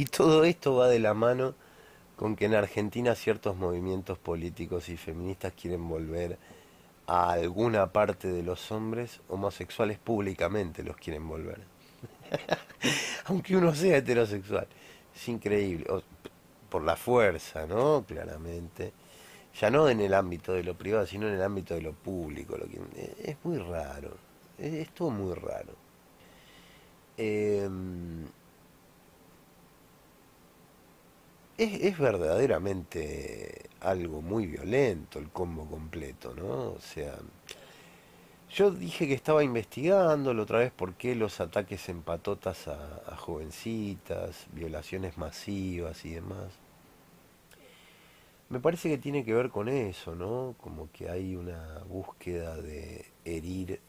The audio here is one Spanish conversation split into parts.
Y todo esto va de la mano con que en Argentina ciertos movimientos políticos y feministas quieren volver a alguna parte de los hombres homosexuales públicamente los quieren volver. Aunque uno sea heterosexual. Es increíble. por la fuerza, ¿no? Claramente. Ya no en el ámbito de lo privado, sino en el ámbito de lo público. es muy raro. Es, todo muy raro. Eh, es, verdaderamente algo muy violento el combo completo, ¿no? O sea, yo dije que estaba investigándolo otra vez por qué los ataques en patotas a, a jovencitas, violaciones masivas y demás. Me parece que tiene que ver con eso, ¿no? Como que hay una búsqueda de herir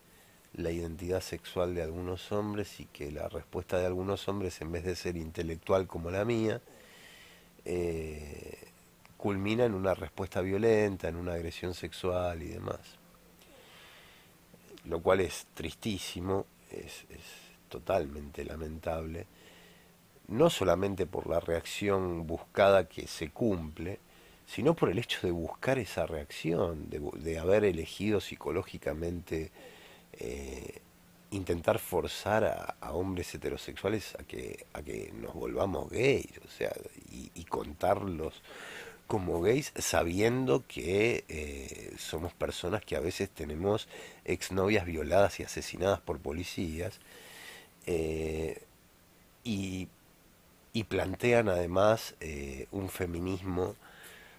la identidad sexual de algunos hombres y que la respuesta de algunos hombres, en vez de ser intelectual como la mía, eh, culmina en una respuesta violenta, en una agresión sexual y demás. Lo cual es tristísimo, es, totalmente lamentable, no solamente por la reacción buscada que se cumple, sino por el hecho de buscar esa reacción, de, haber elegido psicológicamente eh, intentar forzar a, hombres heterosexuales a que, a que nos volvamos gays, o sea, y, contarlos como gays sabiendo que eh, somos personas que a veces tenemos exnovias violadas y asesinadas por policías, eh, y, plantean además eh, un feminismo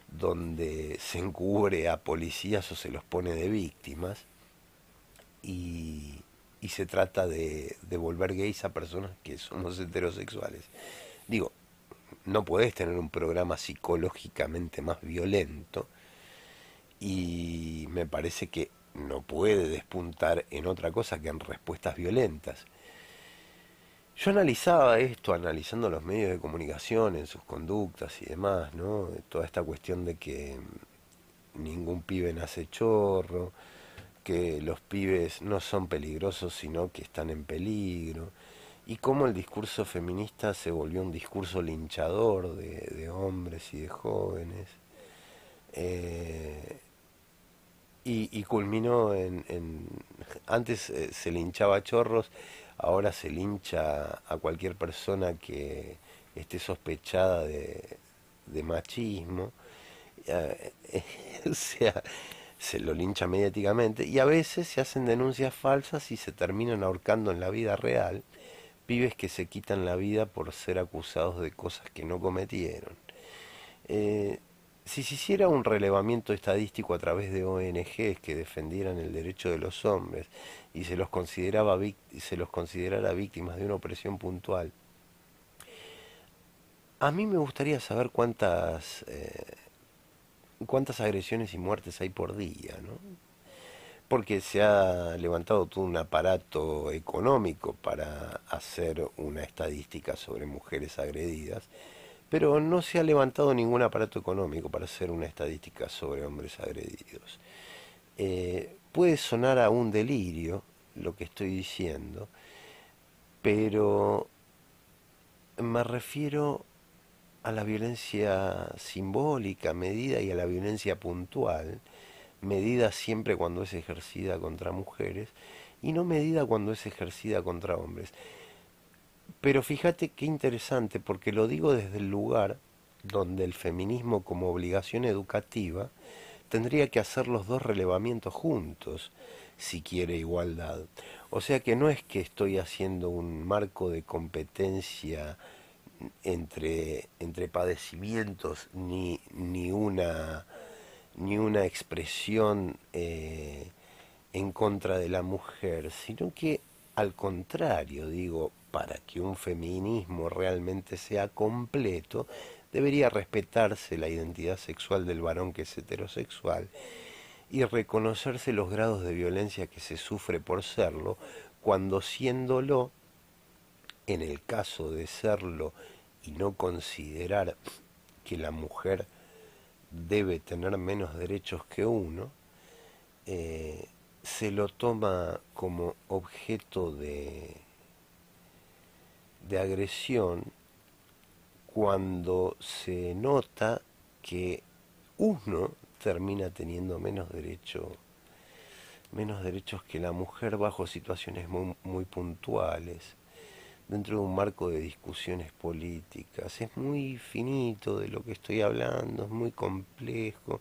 donde se encubre a policías o se los pone de víctimas, y y se trata de, de, volver gays a personas que somos heterosexuales. Digo, no puedes tener un programa psicológicamente más violento y me parece que no puede despuntar en otra cosa que en respuestas violentas. Yo analizaba esto, analizando los medios de comunicación, en sus conductas y demás, ¿no? Toda esta cuestión de que ningún pibe nace chorro, que los pibes no son peligrosos, sino que están en peligro, y cómo el discurso feminista se volvió un discurso linchador de, hombres y de jóvenes, eh, y, culminó en... antes eh, se linchaba a chorros, ahora se lincha a cualquier persona que esté sospechada de, machismo. o sea, se lo lincha mediáticamente y a veces se hacen denuncias falsas y se terminan ahorcando en la vida real pibes que se quitan la vida por ser acusados de cosas que no cometieron. Eh, si se hiciera un relevamiento estadístico a través de ONGs que defendieran el derecho de los hombres y se los, consideraba se los considerara víctimas de una opresión puntual, a mí me gustaría saber cuántas... Eh, cuántas agresiones y muertes hay por día, ¿no? Porque se ha levantado todo un aparato económico para hacer una estadística sobre mujeres agredidas, pero no se ha levantado ningún aparato económico para hacer una estadística sobre hombres agredidos. Eh, puede sonar a un delirio lo que estoy diciendo, pero me refiero a la violencia simbólica, medida y a la violencia puntual, medida siempre cuando es ejercida contra mujeres y no medida cuando es ejercida contra hombres. Pero fíjate qué interesante, porque lo digo desde el lugar donde el feminismo como obligación educativa tendría que hacer los dos relevamientos juntos, si quiere igualdad. O sea que no es que estoy haciendo un marco de competencia entre, padecimientos ni, ni, una, ni una expresión eh, en contra de la mujer, sino que al contrario, digo, para que un feminismo realmente sea completo, debería respetarse la identidad sexual del varón que es heterosexual y reconocerse los grados de violencia que se sufre por serlo, cuando siéndolo, en el caso de serlo y no considerar que la mujer debe tener menos derechos que uno, eh, se lo toma como objeto de, agresión cuando se nota que uno termina teniendo menos derecho menos derechos que la mujer bajo situaciones muy puntuales dentro de un marco de discusiones políticas. Es muy finito de lo que estoy hablando, es muy complejo,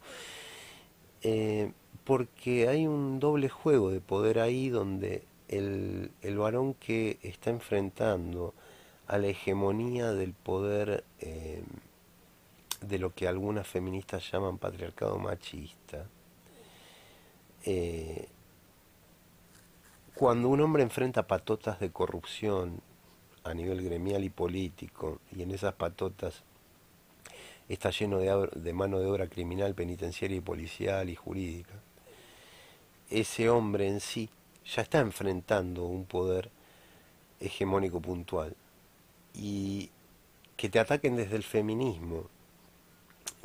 eh, porque hay un doble juego de poder ahí donde el, varón que está enfrentando a la hegemonía del poder eh, de lo que algunas feministas llaman patriarcado machista, eh, cuando un hombre enfrenta patotas de corrupción, a nivel gremial y político, y en esas patotas está lleno de, mano de obra criminal, penitenciaria y policial y jurídica, ese hombre en sí ya está enfrentando un poder hegemónico puntual. Y que te ataquen desde el feminismo,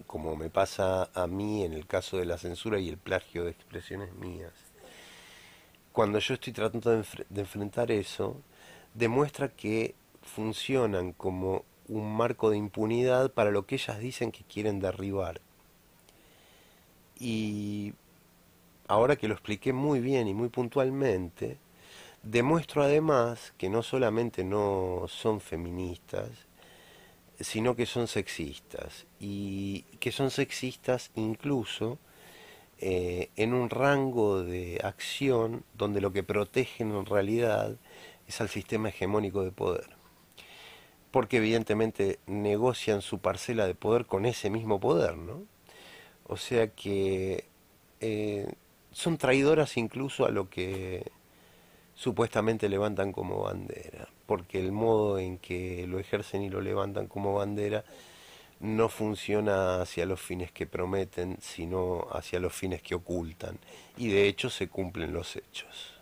como me pasa a mí en el caso de la censura y el plagio de expresiones mías, cuando yo estoy tratando de enfrentar eso, demuestra que funcionan como un marco de impunidad para lo que ellas dicen que quieren derribar. Y ahora que lo expliqué muy bien y muy puntualmente, demuestro además que no solamente no son feministas, sino que son sexistas. Y que son sexistas incluso eh, en un rango de acción donde lo que protegen en realidad es al sistema hegemónico de poder. Porque evidentemente negocian su parcela de poder con ese mismo poder, ¿no? O sea que eh, son traidoras incluso a lo que supuestamente levantan como bandera, porque el modo en que lo ejercen y lo levantan como bandera no funciona hacia los fines que prometen, sino hacia los fines que ocultan, y de hecho se cumplen los hechos.